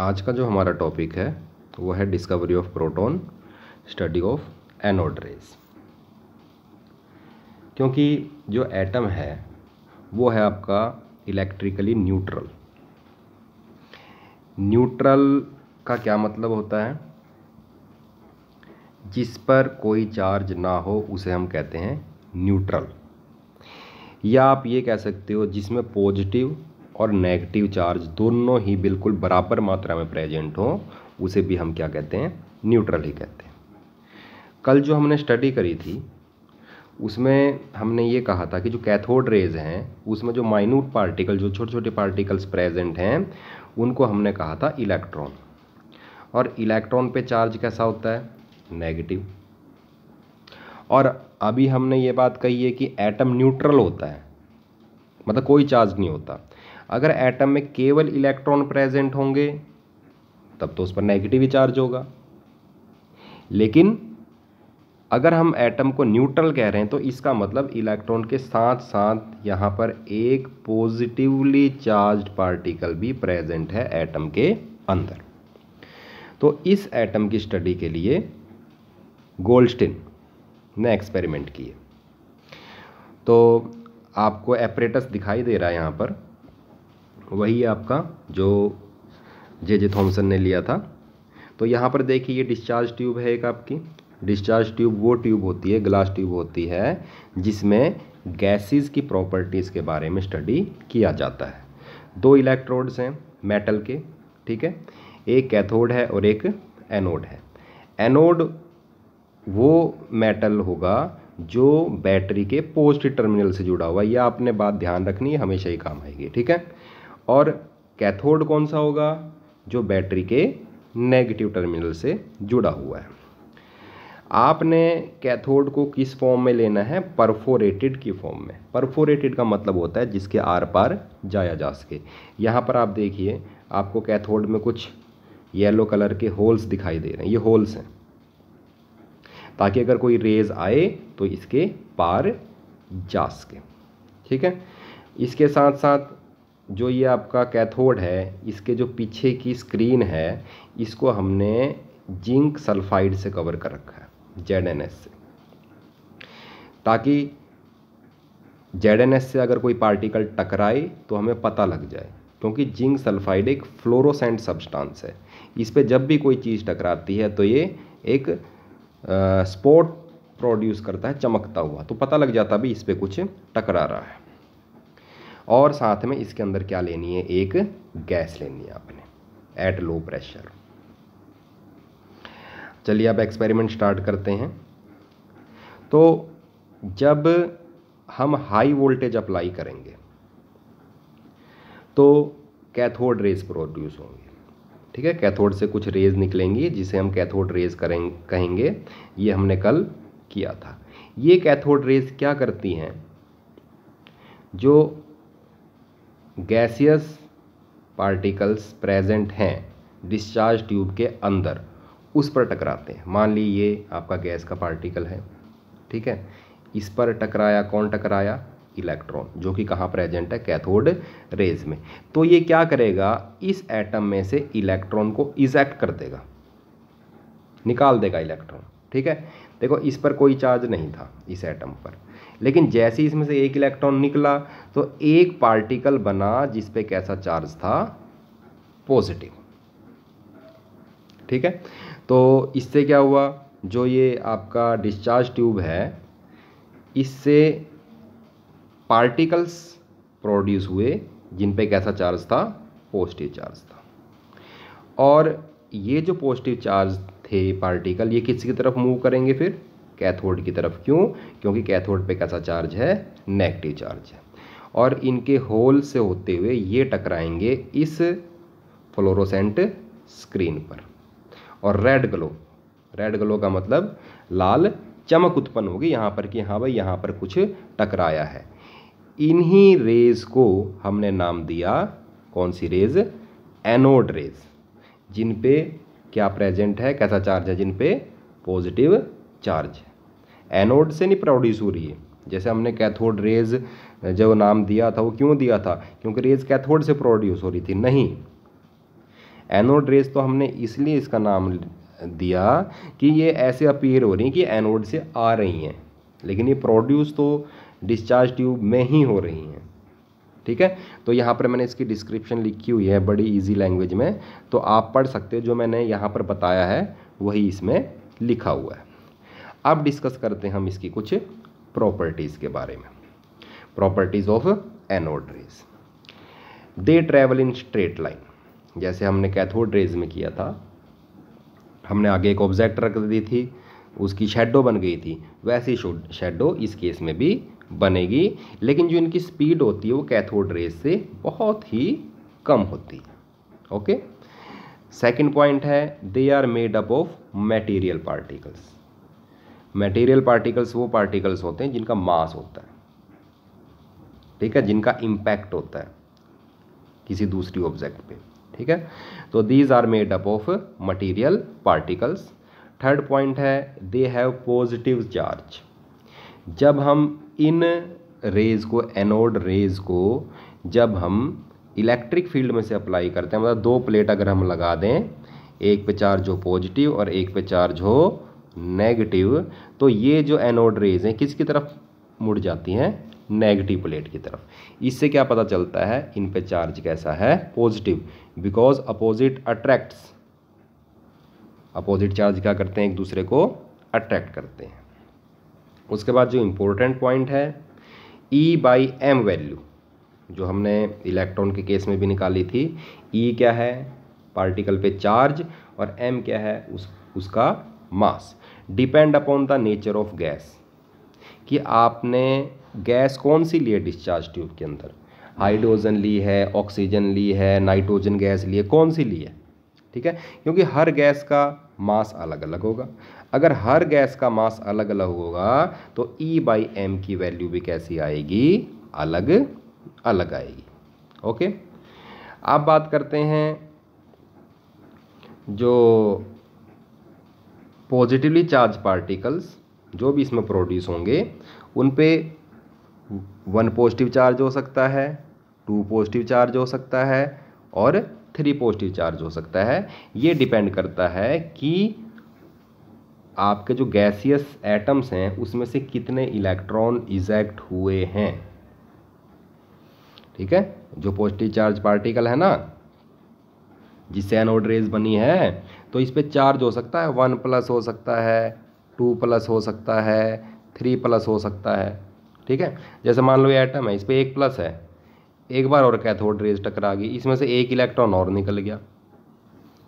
आज का जो हमारा टॉपिक है वो है discovery of proton study of anode rays क्योंकि जो एटम है वो है आपका इलेक्ट्रिकली न्यूट्रल न्यूट्रल का क्या मतलब होता है जिस पर कोई चार्ज ना हो उसे हम कहते हैं न्यूट्रल या आप ये कह सकते हो जिसमें पॉजिटिव और नेगेटिव चार्ज दोनों ही बिल्कुल बराबर मात्रा में प्रेजेंट हों उसे भी हम क्या कहते हैं न्यूट्रल ही कहते हैं कल जो हमने स्टडी करी थी उसमें हमने ये कहा था कि जो कैथोड रेज हैं उसमें जो माइन्यूट पार्टिकल जो छोटे छोटे पार्टिकल्स प्रेजेंट हैं उनको हमने कहा था इलेक्ट्रॉन और इलेक्ट्रॉन पे चार्ज कैसा होता है नेगेटिव और अभी हमने ये बात कही है कि एटम न्यूट्रल होता है मतलब कोई चार्ज नहीं होता अगर एटम में केवल इलेक्ट्रॉन प्रेजेंट होंगे तब तो उस पर नेगेटिव चार्ज होगा लेकिन अगर हम एटम को न्यूट्रल कह रहे हैं तो इसका मतलब इलेक्ट्रॉन के साथ साथ यहाँ पर एक पॉजिटिवली चार्ज पार्टिकल भी प्रेजेंट है एटम के अंदर तो इस एटम की स्टडी के लिए गोल्डस्टीन ने एक्सपेरिमेंट किए तो आपको एपरेटस दिखाई दे रहा है यहाँ पर वही आपका जो जे जे थॉमसन ने लिया था तो यहाँ पर देखिए ये डिस्चार्ज ट्यूब है एक आपकी डिस्चार्ज ट्यूब वो ट्यूब होती है ग्लास ट्यूब होती है जिसमें गैसेस की प्रॉपर्टीज़ के बारे में स्टडी किया जाता है दो इलेक्ट्रोड्स हैं मेटल के ठीक है एक कैथोड है और एक एनोड है एनोड वो मेटल होगा जो बैटरी के पोस्ट टर्मिनल से जुड़ा हुआ यह आपने बात ध्यान रखनी है हमेशा ही काम आएगी ठीक है और कैथोड कौन सा होगा जो बैटरी के नेगेटिव टर्मिनल से जुड़ा हुआ है आपने कैथोड को किस फॉर्म में लेना है परफोरेटेड की फॉर्म में परफोरेटेड का मतलब होता है जिसके आर पार जाया जा सके यहाँ पर आप देखिए आपको कैथोड में कुछ येलो कलर के होल्स दिखाई दे रहे हैं ये होल्स हैं ताकि अगर कोई रेज आए तो इसके पार जा सके ठीक है इसके साथ साथ जो ये आपका कैथोड है इसके जो पीछे की स्क्रीन है इसको हमने जिंक सल्फाइड से कवर कर रखा है जेड एन एस से ताकि जेड एन एस से अगर कोई पार्टिकल टकराए तो हमें पता लग जाए क्योंकि जिंक सल्फाइड एक फ्लोरोसेंट सब्सटेंस है इस पर जब भी कोई चीज़ टकराती है तो ये एक स्पॉट प्रोड्यूस करता है चमकता हुआ तो पता लग जाता भी इस पर कुछ टकरा रहा है और साथ में इसके अंदर क्या लेनी है एक गैस लेनी है आपने एट लो प्रेशर चलिए अब एक्सपेरिमेंट स्टार्ट करते हैं तो जब हम हाई वोल्टेज अप्लाई करेंगे तो कैथोड रेज प्रोड्यूस होंगे ठीक है कैथोड से कुछ रेज निकलेंगी जिसे हम कैथोड रेज करें कहेंगे ये हमने कल किया था ये कैथोड रेज क्या करती हैं जो गैसियस पार्टिकल्स प्रेजेंट हैं डिस्चार्ज ट्यूब के अंदर उस पर टकराते हैं मान लीजिए ये आपका गैस का पार्टिकल है ठीक है इस पर टकराया कौन टकराया इलेक्ट्रॉन जो कि कहाँ प्रेजेंट है कैथोड रेज में तो ये क्या करेगा इस एटम में से इलेक्ट्रॉन को इजेक्ट कर देगा निकाल देगा इलेक्ट्रॉन ठीक है देखो इस पर कोई चार्ज नहीं था इस एटम पर लेकिन जैसे ही इसमें से एक इलेक्ट्रॉन निकला तो एक पार्टिकल बना जिस पे कैसा चार्ज था पॉजिटिव ठीक है तो इससे क्या हुआ जो ये आपका डिस्चार्ज ट्यूब है इससे पार्टिकल्स प्रोड्यूस हुए जिन पे कैसा चार्ज था पॉजिटिव चार्ज था और ये जो पॉजिटिव चार्ज थे पार्टिकल ये किसकी तरफ मूव करेंगे फिर कैथोड की तरफ क्यों क्योंकि कैथोड पे कैसा चार्ज है नेगेटिव चार्ज है और इनके होल से होते हुए ये टकराएंगे इस फ्लोरोसेंट स्क्रीन पर और रेड ग्लो रेड ग्लो का मतलब लाल चमक उत्पन्न होगी यहाँ पर कि हाँ भाई यहाँ पर कुछ टकराया है इन्हीं रेज को हमने नाम दिया कौन सी रेज एनोड रेज जिन पे क्या प्रेजेंट है कैसा चार्ज है जिन पे पॉजिटिव चार्ज है एनोड से नहीं प्रोड्यूस हो रही है जैसे हमने कैथोड रेज जो नाम दिया था वो क्यों दिया था क्योंकि रेज कैथोड से प्रोड्यूस हो रही थी नहीं एनोड रेज तो हमने इसलिए इसका नाम दिया कि ये ऐसे अपीयर हो रही हैं कि एनोड से आ रही हैं लेकिन ये प्रोड्यूस तो डिस्चार्ज ट्यूब में ही हो रही हैं ठीक है तो यहाँ पर मैंने इसकी डिस्क्रिप्शन लिखी हुई है बड़ी इजी लैंग्वेज में तो आप पढ़ सकते हो जो मैंने यहाँ पर बताया है वही इसमें लिखा हुआ है अब डिस्कस करते हैं हम इसकी कुछ प्रॉपर्टीज़ के बारे में properties of anode rays they travel in straight line जैसे हमने कैथोड रेज में किया था हमने आगे एक ऑब्जेक्ट रख दी थी उसकी शेडो बन गई थी वैसी शेडो इस केस में भी बनेगी लेकिन जो इनकी स्पीड होती है वो कैथोड रेज से बहुत ही कम होती है ओके सेकेंड पॉइंट है they are made up of material particles material particles वो पार्टिकल्स होते हैं जिनका मास होता है ठीक है जिनका इम्पैक्ट होता है किसी दूसरी ऑब्जेक्ट पे ठीक है तो these are made up of material particles third point है दे हैव पॉजिटिव चार्ज जब हम इन रेज को एनोड रेज को जब हम इलेक्ट्रिक फील्ड में से अप्लाई करते हैं मतलब दो प्लेट अगर हम लगा दें एक पे चार्ज हो पॉजिटिव और एक पे चार्ज हो नेगेटिव तो ये जो एनोड रेज हैं किसकी तरफ मुड़ जाती हैं नेगेटिव प्लेट की तरफ इससे क्या पता चलता है इन पे चार्ज कैसा है positive because opposite attracts opposite charge क्या करते हैं एक दूसरे को अट्रैक्ट करते हैं उसके बाद जो इम्पोर्टेंट पॉइंट है ई बाई एम वैल्यू जो हमने इलेक्ट्रॉन के केस में भी निकाली थी ई e क्या है पार्टिकल पे चार्ज और एम क्या है उस उसका mass depend upon the nature of gas कि आपने गैस कौन सी ली है डिस्चार्ज ट्यूब के अंदर हाइड्रोजन ली है ऑक्सीजन ली है नाइट्रोजन गैस ली है कौन सी ली है ठीक है क्योंकि हर गैस का मास अलग अलग होगा अगर हर गैस का मास अलग अलग होगा तो ई बाई एम की वैल्यू भी कैसी आएगी अलग अलग आएगी ओके अब बात करते हैं जो पॉजिटिवली चार्ज पार्टिकल्स जो भी इसमें प्रोड्यूस होंगे उन पे वन पॉजिटिव चार्ज हो सकता है टू पॉजिटिव चार्ज हो सकता है और थ्री पॉजिटिव चार्ज हो सकता है ये डिपेंड करता है कि आपके जो गैसियस एटम्स हैं उसमें से कितने इलेक्ट्रॉन इजेक्ट हुए हैं ठीक है जो पॉजिटिव चार्ज पार्टिकल है ना जिससे एनोड रेज बनी है तो इस पर चार्ज हो सकता है वन प्लस हो सकता है टू प्लस हो सकता है थ्री प्लस हो सकता है ठीक है जैसे मान लो ये एटम है इस पर एक प्लस है एक बार और कैथोड रेज टकरा गई इसमें से एक इलेक्ट्रॉन और निकल गया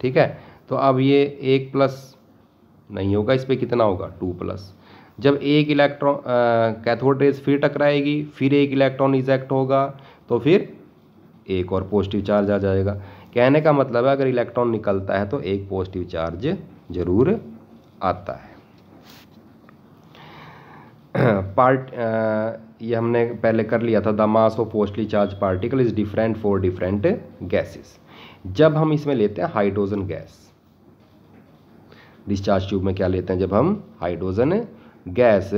ठीक है तो अब ये एक प्लस नहीं होगा इस पर कितना होगा टू प्लस जब एक इलेक्ट्रॉन कैथोड रेज फिर टकराएगी फिर एक इलेक्ट्रॉन इजेक्ट होगा तो फिर एक और पॉजिटिव चार्ज आ जाएगा कहने का मतलब है अगर इलेक्ट्रॉन निकलता है तो एक पॉजिटिव चार्ज जरूर आता है पार्ट ये हमने पहले कर लिया था the mass of positively charge particle is different for different gases जब हम इसमें लेते हैं हाइड्रोजन गैस डिस्चार्ज ट्यूब में क्या लेते हैं जब हम हाइड्रोजन गैस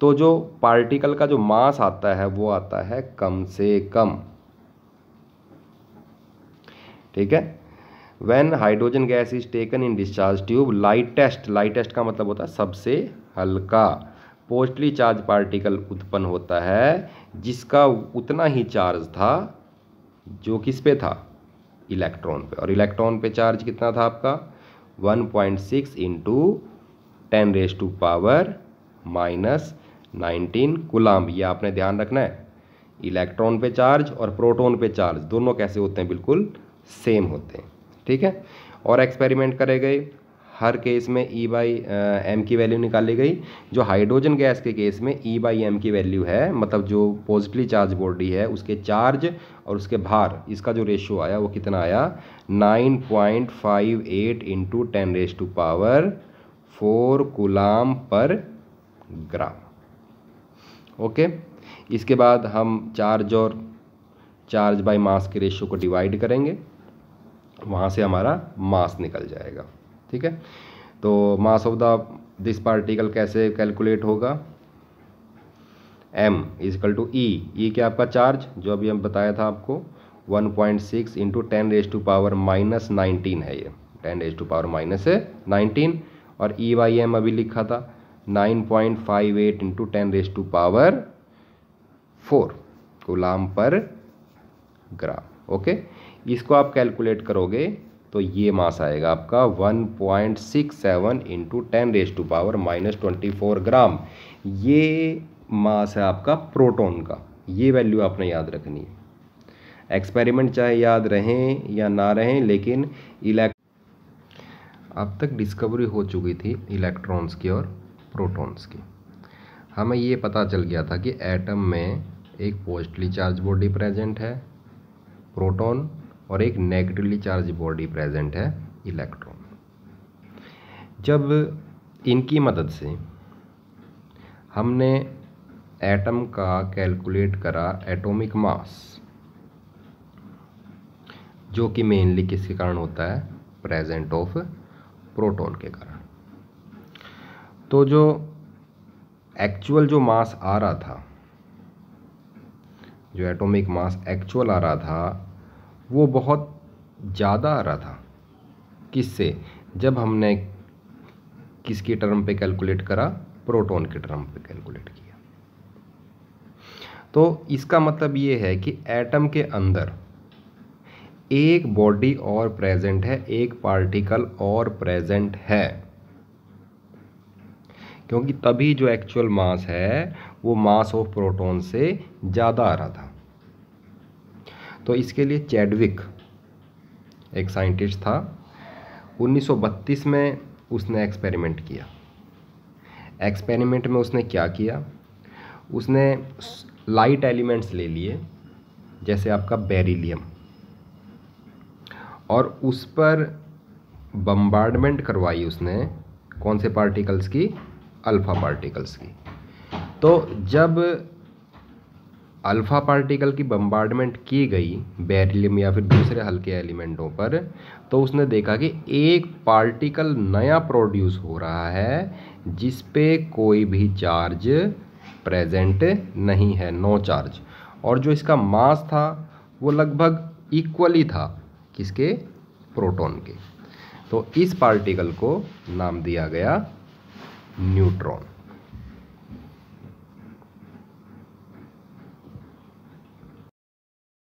तो जो पार्टिकल का जो मास आता है वो आता है कम से कम ठीक है when hydrogen gas is taken in discharge tube lightest lightest का मतलब होता है सबसे हल्का पोस्टली चार्ज पार्टिकल उत्पन्न होता है जिसका उतना ही चार्ज था जो किस पे था इलेक्ट्रॉन पे और इलेक्ट्रॉन पे चार्ज कितना था आपका 1.6 point six into ten raise to power minus nineteen coulomb ये आपने ध्यान रखना है इलेक्ट्रॉन पे चार्ज और प्रोटॉन पे चार्ज दोनों कैसे होते हैं बिल्कुल सेम होते हैं ठीक है और एक्सपेरिमेंट करे गए हर केस में ई बाई एम की वैल्यू निकाली गई जो हाइड्रोजन गैस के केस में ई बाई एम की वैल्यू है मतलब जो पॉजिटिवली चार्ज बॉडी है उसके चार्ज और उसके भार इसका जो रेशियो आया वो कितना आया nine point five eight into ten raise to power four coulomb per gram okay इसके बाद हम चार्ज और चार्ज बाई मास के रेशियो को डिवाइड करेंगे वहाँ से हमारा मास निकल जाएगा ठीक है तो mass of the this particle कैसे कैलकुलेट होगा m is equal to e e क्या आपका चार्ज जो अभी हम बताया था आपको 1.6 point six into ten raise to power minus nineteen है ये ten raise to power minus nineteen और ई वाई एम अभी लिखा था 9.58 point five eight into ten raise to power four coulomb per gram okay इसको आप calculate करोगे तो ये मास आएगा आपका 1.67 point six seven into ten raise to power minus twenty four gram ये मास है आपका प्रोटॉन का ये वैल्यू आपने याद रखनी है एक्सपेरिमेंट चाहे याद रहें या ना रहें लेकिन इलेक्ट अब तक डिस्कवरी हो चुकी थी इलेक्ट्रॉन्स की और प्रोटॉन्स की हमें ये पता चल गया था कि एटम में एक पोस्टली चार्ज बॉडी प्रेजेंट है प्रोटॉन और एक नेगेटिवली चार्ज बॉडी प्रेजेंट है इलेक्ट्रॉन जब इनकी मदद से हमने एटम का कैलकुलेट करा एटॉमिक मास जो कि मेनली किसके कारण होता है प्रेजेंट ऑफ प्रोटॉन के कारण तो जो एक्चुअल जो मास आ रहा था जो एटॉमिक मास एक्चुअल आ रहा था वो बहुत ज़्यादा आ रहा था किससे जब हमने किसके टर्म पे कैलकुलेट करा प्रोटॉन के टर्म पे कैलकुलेट किया तो इसका मतलब ये है कि एटम के अंदर एक बॉडी और प्रेजेंट है एक पार्टिकल और प्रेजेंट है क्योंकि तभी जो एक्चुअल मास है वो मास ऑफ प्रोटॉन से ज़्यादा आ रहा था तो इसके लिए चैडविक एक साइंटिस्ट था 1932 में उसने एक्सपेरिमेंट किया एक्सपेरिमेंट में उसने क्या किया उसने लाइट एलिमेंट्स ले लिए जैसे आपका बेरिलियम और उस पर बम्बार्डमेंट करवाई उसने कौन से पार्टिकल्स की अल्फ़ा पार्टिकल्स की तो जब अल्फ़ा पार्टिकल की बम्बार्डमेंट की गई बैरिलियम या फिर दूसरे हल्के एलिमेंटों पर तो उसने देखा कि एक पार्टिकल नया प्रोड्यूस हो रहा है जिस पे कोई भी चार्ज प्रेजेंट नहीं है नो चार्ज और जो इसका मास था वो लगभग इक्वली था किसके प्रोटॉन के तो इस पार्टिकल को नाम दिया गया न्यूट्रॉन